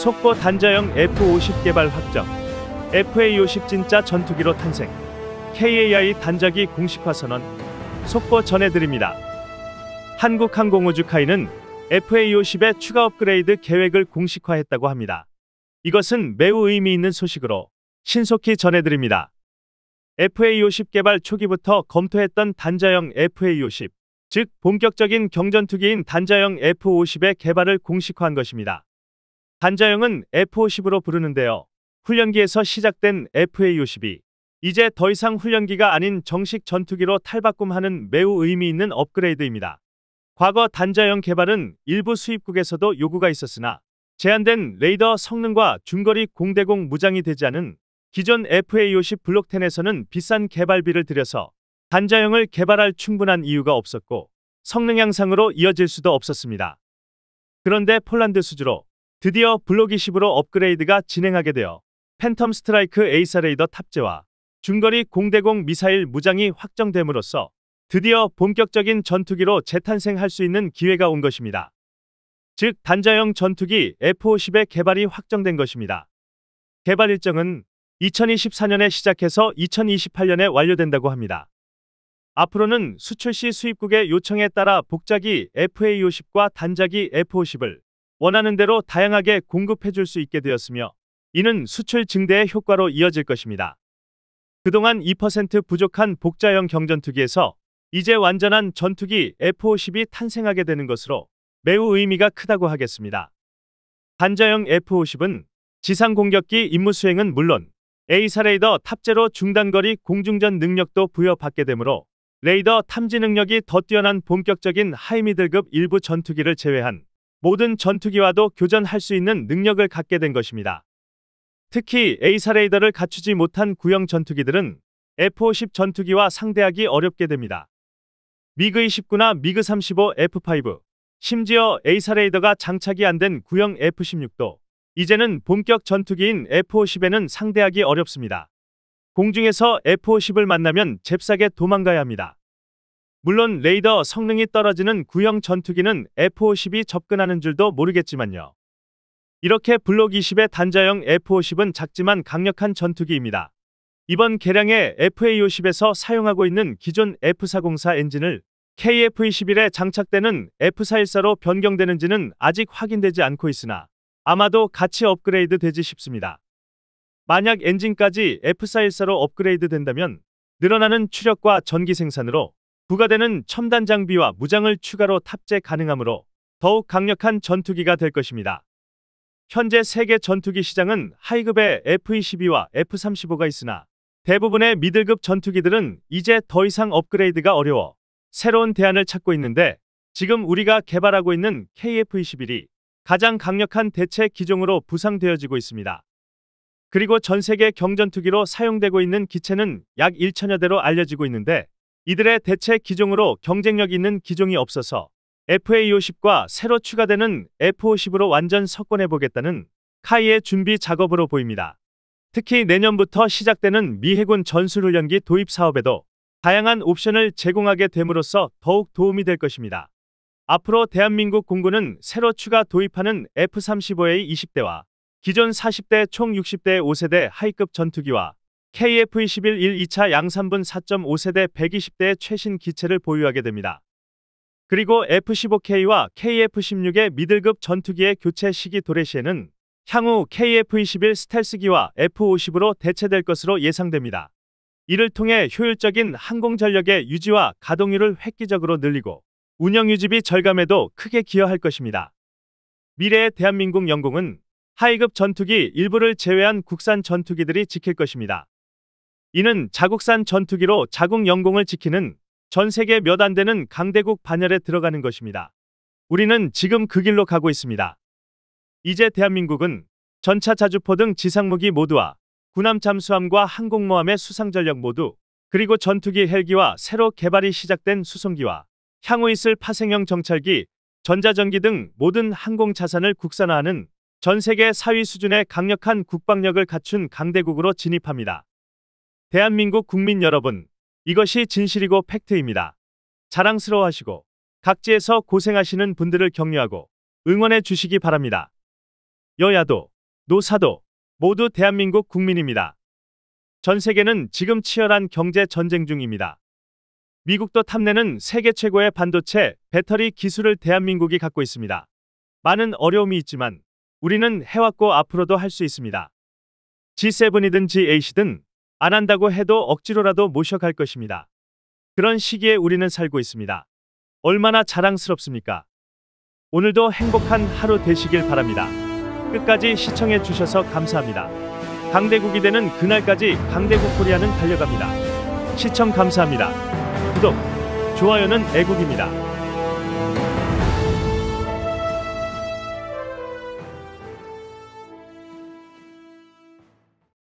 속보 단자형 F-50 개발 확정 FA-50 진짜 전투기로 탄생 KAI 단자기 공식화 선언 속보 전해드립니다. 한국항공우주카이는 FA-50의 추가 업그레이드 계획을 공식화했다고 합니다. 이것은 매우 의미 있는 소식으로 신속히 전해드립니다. FA-50 개발 초기부터 검토했던 단자형 FA-50, 즉 본격적인 경전투기인 단자형 F-50의 개발을 공식화한 것입니다. 반자형은 F-50으로 부르는데요. 훈련기에서 시작된 FA-52. 이제 더 이상 훈련기가 아닌 정식 전투기로 탈바꿈하는 매우 의미 있는 업그레이드입니다. 과거 단자형 개발은 일부 수입국에서도 요구가 있었으나 제한된 레이더 성능과 중거리 공대공 무장이 되지 않은 기존 FA-50 블록10에서는 비싼 개발비를 들여서 단자형을 개발할 충분한 이유가 없었고 성능 향상으로 이어질 수도 없었습니다. 그런데 폴란드 수주로 드디어 블록 20으로 업그레이드가 진행하게 되어 팬텀 스트라이크 에이사 레이더 탑재와 중거리 공대공 미사일 무장이 확정됨으로써 드디어 본격적인 전투기로 재탄생할 수 있는 기회가 온 것입니다. 즉 단자형 전투기 F-50의 개발이 확정된 것입니다. 개발 일정은 2024년에 시작해서 2028년에 완료된다고 합니다. 앞으로는 수출 시 수입국의 요청에 따라 복자기 FA-50과 단자기 F-50을 원하는 대로 다양하게 공급해 줄 수 있게 되었으며 이는 수출 증대의 효과로 이어질 것입니다. 그동안 2% 부족한 복자형 경전투기에서 이제 완전한 전투기 f 5 0이 탄생하게 되는 것으로 매우 의미가 크다고 하겠습니다. 반자형 F-50은 지상 공격기 임무 수행은 물론 A사 레이더 탑재로 중단거리 공중전 능력도 부여받게 되므로 레이더 탐지 능력이 더 뛰어난 본격적인 하이미들급 일부 전투기를 제외한 모든 전투기와도 교전할 수 있는 능력을 갖게 된 것입니다. 특히 A사 레이더를 갖추지 못한 구형 전투기들은 F-50 전투기와 상대하기 어렵게 됩니다. 미그-29나 미그-35 F-5, 심지어 A사 레이더가 장착이 안 된 구형 F-16도 이제는 본격 전투기인 F-50에는 상대하기 어렵습니다. 공중에서 F-50을 만나면 잽싸게 도망가야 합니다. 물론 레이더 성능이 떨어지는 구형 전투기는 f 5 0이 접근하는 줄도 모르겠지만요. 이렇게 블록 20의 단자형 F-50은 작지만 강력한 전투기입니다. 이번 개량의 FA-50에서 사용하고 있는 기존 F-404 엔진을 KF-21에 장착되는 F-414로 변경되는지는 아직 확인되지 않고 있으나 아마도 같이 업그레이드 되지 싶습니다. 만약 엔진까지 F-414로 업그레이드 된다면 늘어나는 추력과 전기 생산으로 부가되는 첨단 장비와 무장을 추가로 탑재 가능하므로 더욱 강력한 전투기가 될 것입니다. 현재 세계 전투기 시장은 하이급의 F-22와 F-35가 있으나 대부분의 미들급 전투기들은 이제 더 이상 업그레이드가 어려워 새로운 대안을 찾고 있는데 지금 우리가 개발하고 있는 KF-21이 가장 강력한 대체 기종으로 부상되어지고 있습니다. 그리고 전 세계 경전투기로 사용되고 있는 기체는 약 1천여 대로 알려지고 있는데 이들의 대체 기종으로 경쟁력 있는 기종이 없어서 FA50과 새로 추가되는 F50으로 완전 석권해보겠다는 카이의 준비 작업으로 보입니다. 특히 내년부터 시작되는 미 해군 전술훈련기 도입 사업에도 다양한 옵션을 제공하게 됨으로써 더욱 도움이 될 것입니다. 앞으로 대한민국 공군은 새로 추가 도입하는 F-35A 20대와 기존 40대 총 60대 5세대 하위급 전투기와 KF-21-1 2차 양산분 4.5세대 120대의 최신 기체를 보유하게 됩니다. 그리고 F-15K와 KF-16의 미들급 전투기의 교체 시기 도래 시에는 향후 KF-21 스텔스기와 F-50으로 대체될 것으로 예상됩니다. 이를 통해 효율적인 항공전력의 유지와 가동률을 획기적으로 늘리고 운영유지비 절감에도 크게 기여할 것입니다. 미래의 대한민국 영공은하위급 전투기 일부를 제외한 국산 전투기들이 지킬 것입니다. 이는 자국산 전투기로 자국 영공을 지키는 전 세계 몇 안 되는 강대국 반열에 들어가는 것입니다. 우리는 지금 그 길로 가고 있습니다. 이제 대한민국은 전차 자주포 등 지상무기 모두와 군함 잠수함과 항공모함의 수상전력 모두 그리고 전투기 헬기와 새로 개발이 시작된 수송기와 향후 있을 파생형 정찰기, 전자전기 등 모든 항공 자산을 국산화하는 전 세계 4위 수준의 강력한 국방력을 갖춘 강대국으로 진입합니다. 대한민국 국민 여러분, 이것이 진실이고 팩트입니다. 자랑스러워 하시고, 각지에서 고생하시는 분들을 격려하고 응원해 주시기 바랍니다. 여야도, 노사도 모두 대한민국 국민입니다. 전 세계는 지금 치열한 경제 전쟁 중입니다. 미국도 탐내는 세계 최고의 반도체, 배터리 기술을 대한민국이 갖고 있습니다. 많은 어려움이 있지만 우리는 해왔고 앞으로도 할 수 있습니다. G7이든 G8이든 안 한다고 해도 억지로라도 모셔갈 것입니다. 그런 시기에 우리는 살고 있습니다. 얼마나 자랑스럽습니까? 오늘도 행복한 하루 되시길 바랍니다. 끝까지 시청해 주셔서 감사합니다. 강대국이 되는 그날까지 강대국 코리아는 달려갑니다. 시청 감사합니다. 구독, 좋아요는 애국입니다.